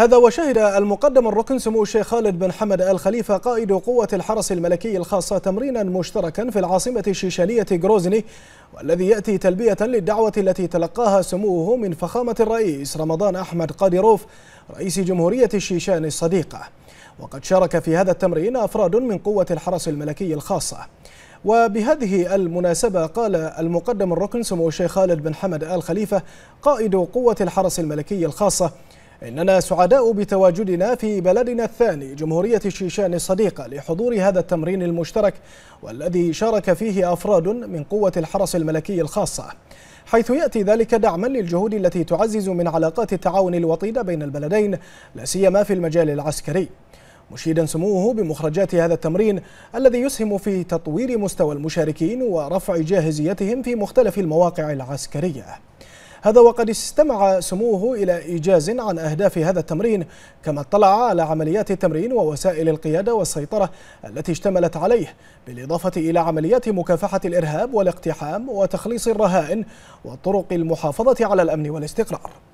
هذا وشهد المقدم الركن سمو الشيخ خالد بن حمد الخليفة قائد قوة الحرس الملكي الخاصة تمرينا مشتركا في العاصمة الشيشانية غروزني والذي يأتي تلبية للدعوة التي تلقاها سموه من فخامة الرئيس رمضان أحمد قادروف رئيس جمهورية الشيشان الصديقة وقد شارك في هذا التمرين أفراد من قوة الحرس الملكي الخاصة وبهذه المناسبة قال المقدم الركن سمو الشيخ خالد بن حمد آل خليفة قائد قوة الحرس الملكي الخاصة إننا سعداء بتواجدنا في بلدنا الثاني جمهورية الشيشان الصديقة لحضور هذا التمرين المشترك والذي شارك فيه أفراد من قوة الحرس الملكي الخاصة حيث يأتي ذلك دعما للجهود التي تعزز من علاقات التعاون الوطيدة بين البلدين لا سيما في المجال العسكري مشيدا سموه بمخرجات هذا التمرين الذي يسهم في تطوير مستوى المشاركين ورفع جاهزيتهم في مختلف المواقع العسكرية هذا وقد استمع سموه إلى إيجاز عن أهداف هذا التمرين كما اطلع على عمليات التمرين ووسائل القيادة والسيطرة التي اشتملت عليه بالإضافة إلى عمليات مكافحة الإرهاب والاقتحام وتخليص الرهائن وطرق المحافظة على الأمن والاستقرار